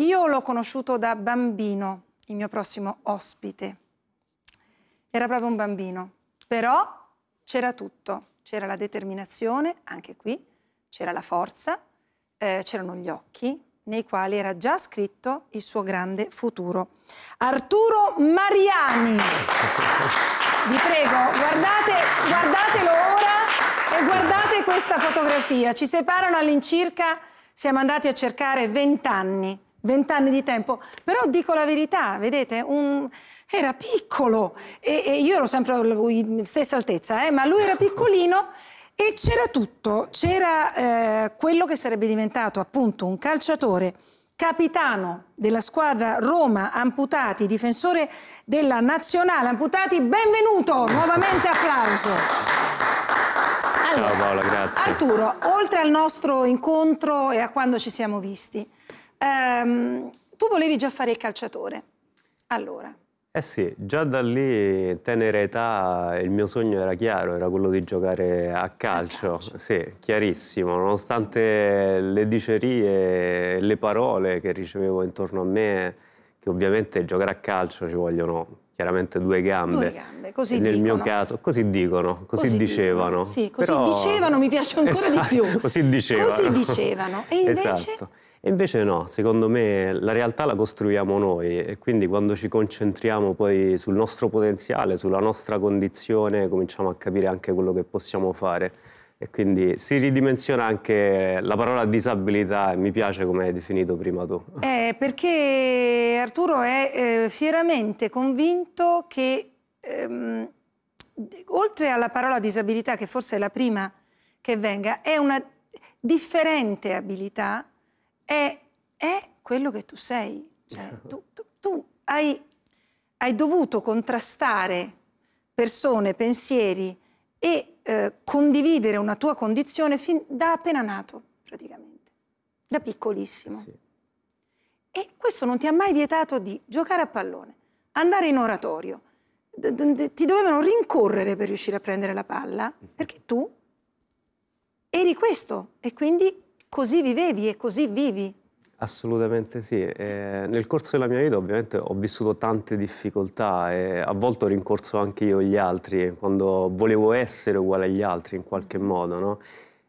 Io l'ho conosciuto da bambino, il mio prossimo ospite. Era proprio un bambino, però c'era tutto. C'era la determinazione, anche qui, c'era la forza, eh, c'erano gli occhi, nei quali era già scritto il suo grande futuro. Arturo Mariani. Vi prego, guardate, guardatelo ora e guardate questa fotografia. Ci separano all'incirca, siamo andati a cercare 20 anni vent'anni di tempo, però dico la verità, vedete, un... era piccolo e, e, io ero sempre alla stessa altezza, eh, ma lui era piccolino e c'era tutto, c'era eh, quello che sarebbe diventato appunto un calciatore capitano della squadra Roma Amputati, difensore della nazionale Amputati, benvenuto, nuovamente applauso. Allora, Ciao Paola, grazie. Arturo, oltre al nostro incontro e a quando ci siamo visti, Ehm, tu volevi già fare il calciatore, allora. Eh sì, già da lì, tenera età, il mio sogno era chiaro, era quello di giocare a calcio. A calcio. Sì, chiarissimo, nonostante le dicerie e le parole che ricevevo intorno a me, che ovviamente giocare a calcio ci vogliono chiaramente due gambe. Due gambe, così Nel dicono. mio caso, così dicono, così, così dicevano. Dicono. Sì, così Però... dicevano mi piace ancora esatto, di più. Così dicevano. Così dicevano. E invece... Esatto. E invece no, secondo me la realtà la costruiamo noi e quindi quando ci concentriamo poi sul nostro potenziale, sulla nostra condizione, cominciamo a capire anche quello che possiamo fare e quindi si ridimensiona anche la parola disabilità e mi piace come hai definito prima tu. Eh, perché Arturo è eh, fieramente convinto che ehm, oltre alla parola disabilità, che forse è la prima che venga, è una differente abilità, è, è quello che tu sei. Cioè, tu, tu, tu hai, hai dovuto contrastare persone, pensieri e eh, condividere una tua condizione fin da appena nato, praticamente, da piccolissimo. Sì. E questo non ti ha mai vietato di giocare a pallone, andare in oratorio. Ti dovevano rincorrere per riuscire a prendere la palla, perché tu eri questo e quindi così vivevi e così vivi. Assolutamente sì. Eh, nel corso della mia vita ovviamente ho vissuto tante difficoltà e a volte ho rincorso anche io gli altri, quando volevo essere uguale agli altri in qualche modo, no?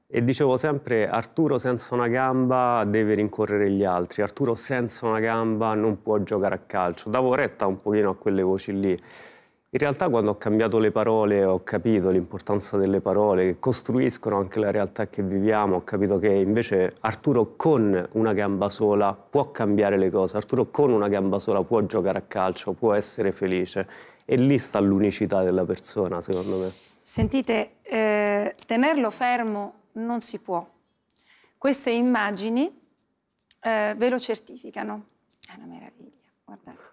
E dicevo sempre Arturo senza una gamba deve rincorrere gli altri, Arturo senza una gamba non può giocare a calcio. Davo retta un pochino a quelle voci lì. In realtà quando ho cambiato le parole ho capito l'importanza delle parole che costruiscono anche la realtà che viviamo, ho capito che invece Arturo con una gamba sola può cambiare le cose, Arturo con una gamba sola può giocare a calcio, può essere felice e lì sta l'unicità della persona secondo me. Sentite, eh, tenerlo fermo non si può. Queste immagini eh, ve lo certificano. È una meraviglia, guardate.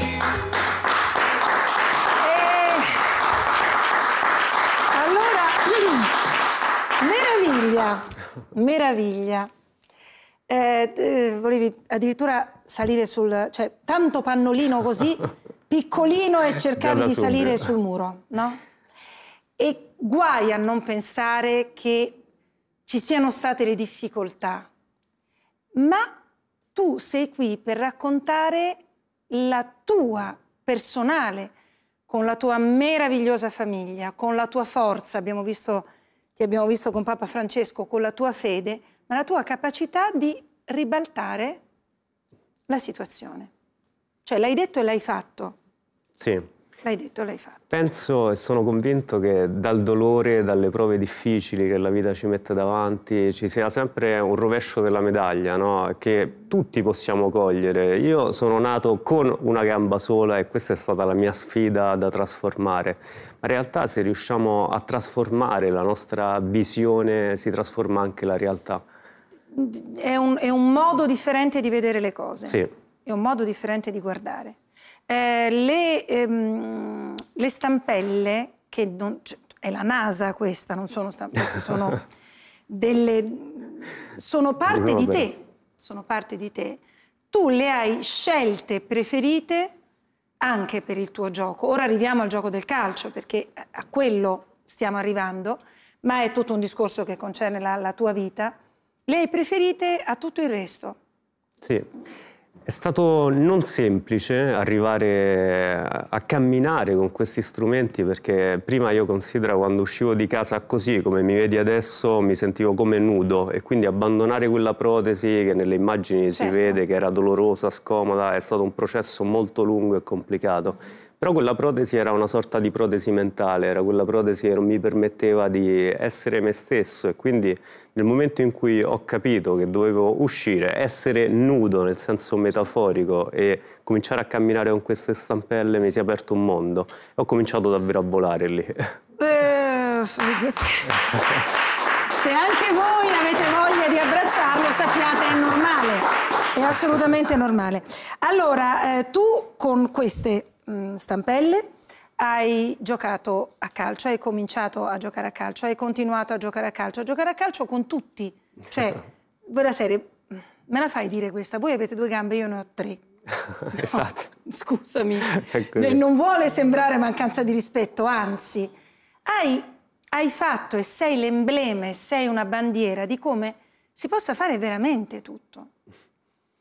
Eh. allora, meraviglia, meraviglia. Eh, eh, volevi addirittura salire sul... cioè, tanto pannolino così, piccolino e cercavi Dalla di sole. salire sul muro, no? E guai a non pensare che ci siano state le difficoltà, ma tu sei qui per raccontare la tua personale, con la tua meravigliosa famiglia, con la tua forza, abbiamo visto, ti abbiamo visto con Papa Francesco, con la tua fede, ma la tua capacità di ribaltare la situazione. Cioè l'hai detto e l'hai fatto. Sì. L'hai detto, l'hai fatto. Penso e sono convinto che dal dolore, dalle prove difficili che la vita ci mette davanti, ci sia sempre un rovescio della medaglia, no? che tutti possiamo cogliere. Io sono nato con una gamba sola e questa è stata la mia sfida da trasformare. Ma in realtà se riusciamo a trasformare la nostra visione, si trasforma anche la realtà. È un, è un modo differente di vedere le cose. Sì. È un modo differente di guardare eh, le, ehm, le, stampelle, che non, cioè, è la NASA questa, non sono stampelle, sono, delle, sono parte di te, sono parte di te. Tu le hai scelte, preferite anche per il tuo gioco. Ora arriviamo al gioco del calcio, perché a quello stiamo arrivando, ma è tutto un discorso che concerne la, la tua vita. Le hai preferite a tutto il resto. Sì. È stato non semplice arrivare a camminare con questi strumenti perché prima io considero quando uscivo di casa così come mi vedi adesso mi sentivo come nudo e quindi abbandonare quella protesi che nelle immagini certo. si vede che era dolorosa, scomoda, è stato un processo molto lungo e complicato. Però quella protesi era una sorta di protesi mentale, era quella protesi che non mi permetteva di essere me stesso e quindi nel momento in cui ho capito che dovevo uscire, essere nudo nel senso metaforico e cominciare a camminare con queste stampelle mi si è aperto un mondo e ho cominciato davvero a volare lì. Eh, se anche voi avete voglia di abbracciarlo, sappiate è normale, è assolutamente normale. Allora, eh, tu con queste Mm, stampelle, hai giocato a calcio, hai cominciato a giocare a calcio, hai continuato a giocare a calcio, a giocare a calcio con tutti. Cioè, vera serie, me la fai dire questa? Voi avete due gambe, io ne ho tre. No, esatto. Scusami, non vuole sembrare mancanza di rispetto, anzi, hai, hai fatto e sei l'emblema sei una bandiera di come si possa fare veramente tutto.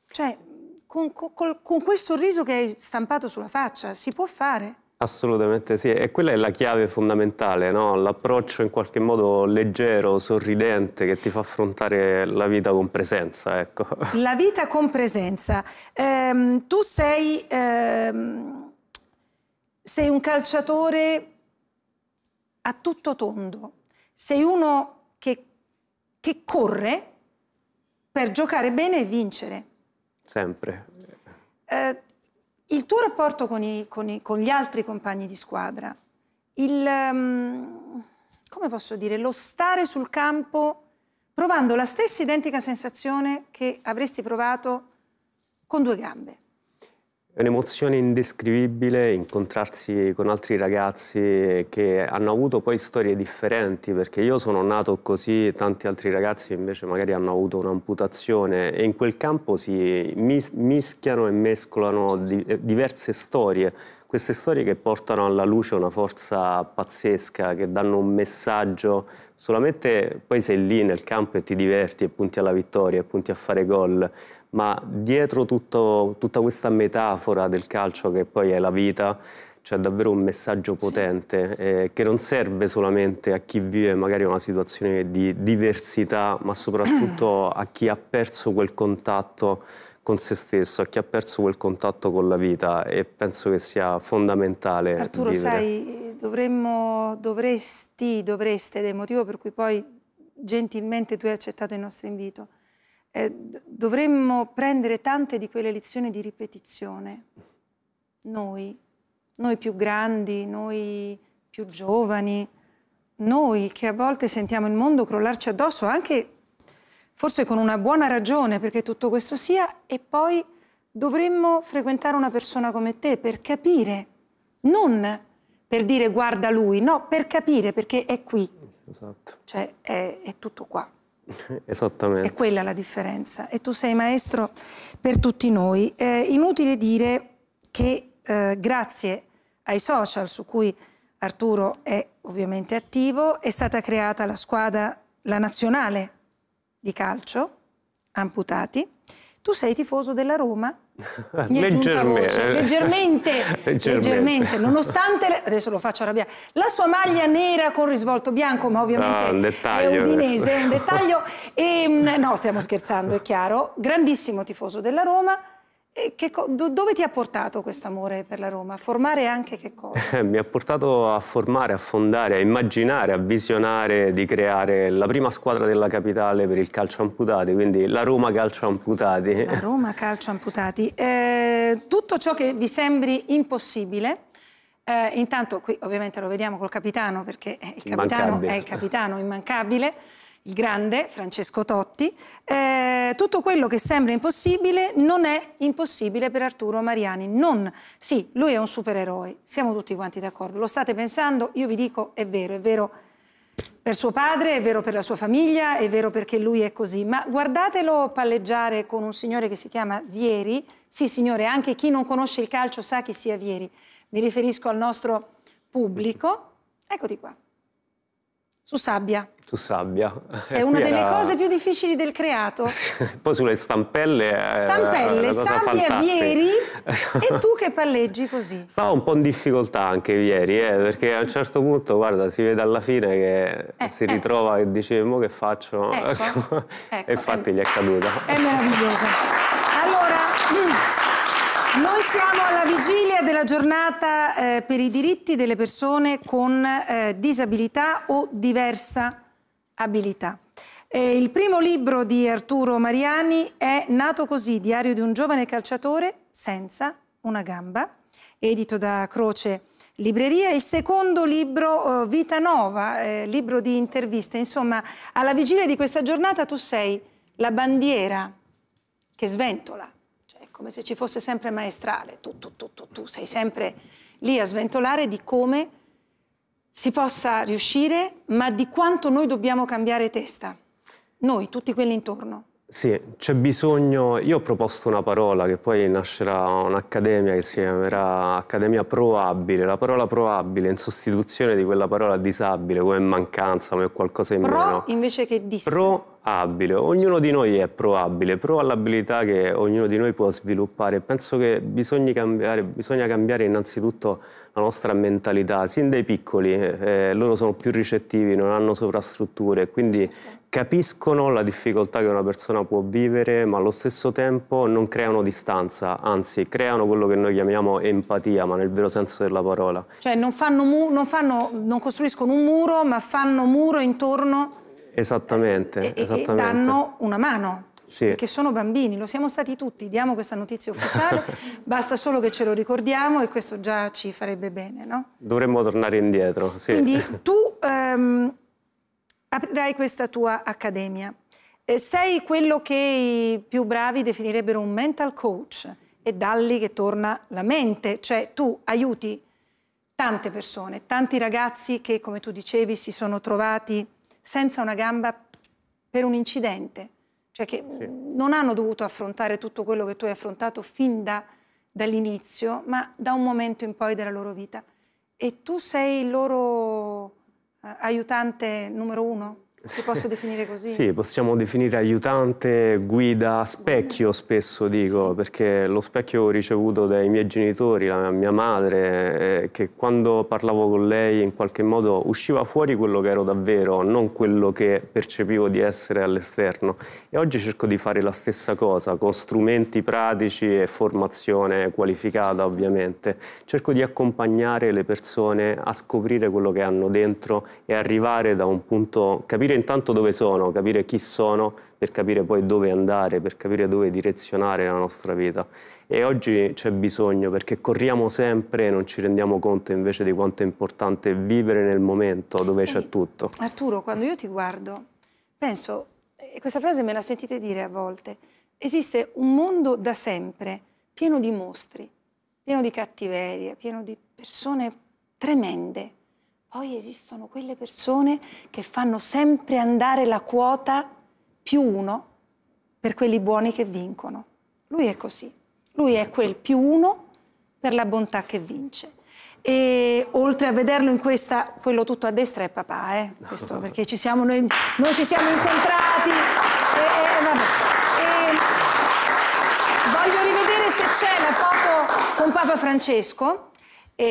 Cioè, con, con, con quel sorriso che hai stampato sulla faccia, si può fare? Assolutamente sì, e quella è la chiave fondamentale, no? l'approccio in qualche modo leggero, sorridente, che ti fa affrontare la vita con presenza. Ecco. La vita con presenza. Ehm, tu sei, ehm, sei un calciatore a tutto tondo, sei uno che, che corre per giocare bene e vincere sempre. Eh, il tuo rapporto con, i, con, i, con, gli altri compagni di squadra, il, um, come posso dire, lo stare sul campo provando la stessa identica sensazione che avresti provato con due gambe. È un'emozione indescrivibile incontrarsi con altri ragazzi che hanno avuto poi storie differenti, perché io sono nato così, tanti altri ragazzi invece magari hanno avuto un'amputazione e in quel campo si mischiano e mescolano diverse storie, queste storie che portano alla luce una forza pazzesca, che danno un messaggio solamente poi sei lì nel campo e ti diverti e punti alla vittoria e punti a fare gol, ma dietro tutto, tutta questa metafora del calcio che poi è la vita, c'è davvero un messaggio potente sì. eh, che non serve solamente a chi vive magari una situazione di diversità, ma soprattutto a chi ha perso quel contatto con se stesso, a chi ha perso quel contatto con la vita e penso che sia fondamentale. Arturo, vivere. sai, dovremmo, dovresti, dovreste, ed è il motivo per cui poi gentilmente tu hai accettato il nostro invito, eh, dovremmo prendere tante di quelle lezioni di ripetizione, noi, noi più grandi, noi più giovani, noi che a volte sentiamo il mondo crollarci addosso anche forse con una buona ragione perché tutto questo sia, e poi dovremmo frequentare una persona come te per capire, non per dire guarda lui, no, per capire perché è qui. Esatto. Cioè è, è tutto qua. Esattamente. È quella la differenza. E tu sei maestro per tutti noi. È eh, inutile dire che eh, grazie ai social su cui Arturo è ovviamente attivo, è stata creata la squadra, la nazionale di calcio, amputati. Tu sei tifoso della Roma? Leggermente. Leggermente, leggermente. leggermente, nonostante, adesso lo faccio arrabbiare, la sua maglia nera con risvolto bianco, ma ovviamente ah, dettaglio, è udinese, un dettaglio, e, ehm, no stiamo scherzando, è chiaro, grandissimo tifoso della Roma, dove ti ha portato questo amore per la Roma? A formare anche che cosa? Mi ha portato a formare, a fondare, a immaginare, a visionare di creare la prima squadra della capitale per il calcio amputati, quindi la Roma calcio amputati. La Roma calcio amputati. Eh, tutto ciò che vi sembri impossibile, eh, intanto qui ovviamente lo vediamo col capitano perché il capitano è il capitano immancabile, il grande Francesco Totti, eh, tutto quello che sembra impossibile non è impossibile per Arturo Mariani. Non, sì, lui è un supereroe, siamo tutti quanti d'accordo. Lo state pensando? Io vi dico, è vero, è vero per suo padre, è vero per la sua famiglia, è vero perché lui è così. Ma guardatelo palleggiare con un signore che si chiama Vieri. Sì, signore, anche chi non conosce il calcio sa chi sia Vieri. Mi riferisco al nostro pubblico. Eccoti qua. Su sabbia. Su sabbia. È una delle era... cose più difficili del creato. Poi sulle stampelle. Stampelle, sabbia, vieri. e tu che palleggi così. Stavo un po' in difficoltà anche ieri, eh, perché a un certo punto, guarda, si vede alla fine che eh, si eh. ritrova ecco. e dice, mo che faccio? Ecco, ecco. e infatti gli è caduta. È meraviglioso siamo alla vigilia della giornata eh, per i diritti delle persone con eh, disabilità o diversa abilità. Eh, il primo libro di Arturo Mariani è Nato così, diario di un giovane calciatore senza una gamba, edito da Croce libreria, il secondo libro eh, Vita Nova, eh, libro di interviste. Insomma, alla vigilia di questa giornata tu sei la bandiera che sventola come se ci fosse sempre maestrale, tu, tu, tu, tu, tu sei sempre lì a sventolare di come si possa riuscire, ma di quanto noi dobbiamo cambiare testa, noi, tutti quelli intorno. Sì, c'è bisogno, io ho proposto una parola che poi nascerà un'accademia che si chiamerà Accademia Proabile, la parola proabile in sostituzione di quella parola disabile come mancanza, come qualcosa in Pro meno. invece che dis. Proabile, ognuno di noi è proabile, pro all'abilità che ognuno di noi può sviluppare. Penso che bisogna cambiare, bisogna cambiare innanzitutto la nostra mentalità, sin dai piccoli, eh, loro sono più ricettivi, non hanno sovrastrutture, quindi certo capiscono la difficoltà che una persona può vivere, ma allo stesso tempo non creano distanza, anzi creano quello che noi chiamiamo empatia, ma nel vero senso della parola. Cioè non, fanno mu- non, fanno, non costruiscono un muro, ma fanno muro intorno... Esattamente, e, esattamente. e danno una mano. Sì. perché sono bambini, lo siamo stati tutti, diamo questa notizia ufficiale, basta solo che ce lo ricordiamo e questo già ci farebbe bene, no? Dovremmo tornare indietro, sì. Quindi tu ehm, aprirai questa tua accademia. Eh, sei quello che i più bravi definirebbero un mental coach e dalli che torna la mente, cioè tu aiuti tante persone, tanti ragazzi che, come tu dicevi, si sono trovati senza una gamba per un incidente, cioè che sì. non hanno dovuto affrontare tutto quello che tu hai affrontato fin da, dall'inizio, ma da un momento in poi della loro vita. E tu sei il loro aiutante numero uno? Si posso definire così? Sì, possiamo definire aiutante, guida, specchio spesso dico, perché lo specchio ho ricevuto dai miei genitori, la mia madre, eh, che quando parlavo con lei in qualche modo usciva fuori quello che ero davvero, non quello che percepivo di essere all'esterno. E oggi cerco di fare la stessa cosa, con strumenti pratici e formazione qualificata ovviamente. Cerco di accompagnare le persone a scoprire quello che hanno dentro e arrivare da un punto, capire capire intanto dove sono, capire chi sono, per capire poi dove andare, per capire dove direzionare la nostra vita. E oggi c'è bisogno perché corriamo sempre e non ci rendiamo conto invece di quanto è importante vivere nel momento dove c'è tutto. Arturo, quando io ti guardo, penso, e questa frase me la sentite dire a volte, esiste un mondo da sempre pieno di mostri, pieno di cattiverie, pieno di persone tremende, poi esistono quelle persone che fanno sempre andare la quota più uno per quelli buoni che vincono. Lui è così. Lui è quel più uno per la bontà che vince. E oltre a vederlo in questa, quello tutto a destra è papà, eh? Questo, perché ci siamo noi, noi, ci siamo incontrati. E, e, e voglio rivedere se c'è la foto con Papa Francesco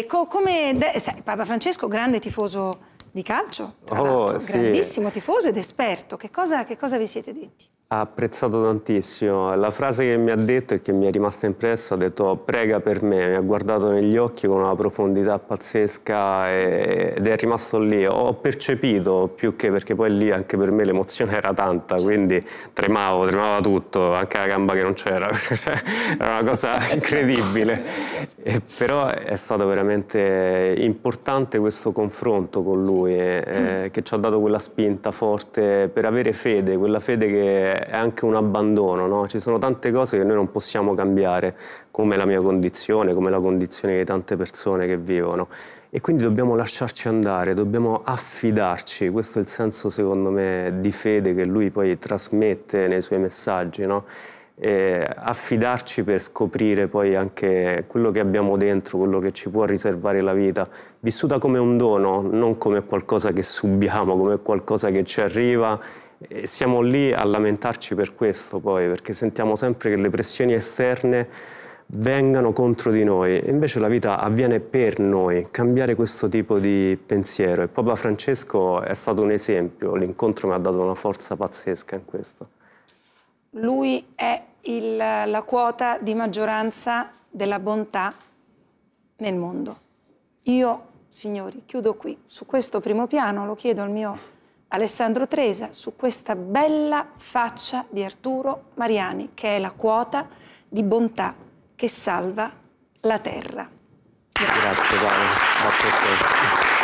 Co come sai, Papa Francesco, grande tifoso di calcio, oh, sì. grandissimo tifoso ed esperto, che cosa, che cosa vi siete detti? ha apprezzato tantissimo. La frase che mi ha detto e che mi è rimasta impressa, ha detto prega per me, mi ha guardato negli occhi con una profondità pazzesca ed è rimasto lì. Ho percepito più che perché poi lì anche per me l'emozione era tanta, quindi tremavo, tremava tutto, anche la gamba che non c'era, era cioè, una cosa incredibile. E, però è stato veramente importante questo confronto con lui eh, che ci ha dato quella spinta forte per avere fede, quella fede che è anche un abbandono, no? ci sono tante cose che noi non possiamo cambiare, come la mia condizione, come la condizione di tante persone che vivono e quindi dobbiamo lasciarci andare, dobbiamo affidarci, questo è il senso secondo me di fede che lui poi trasmette nei suoi messaggi, no? affidarci per scoprire poi anche quello che abbiamo dentro, quello che ci può riservare la vita, vissuta come un dono, non come qualcosa che subiamo, come qualcosa che ci arriva e siamo lì a lamentarci per questo poi, perché sentiamo sempre che le pressioni esterne vengano contro di noi. Invece la vita avviene per noi, cambiare questo tipo di pensiero. E Papa Francesco è stato un esempio, l'incontro mi ha dato una forza pazzesca in questo. Lui è il, la quota di maggioranza della bontà nel mondo. Io, signori, chiudo qui. Su questo primo piano lo chiedo al mio Alessandro Tresa su questa bella faccia di Arturo Mariani, che è la quota di bontà che salva la terra. Grazie, Paolo. Grazie a te.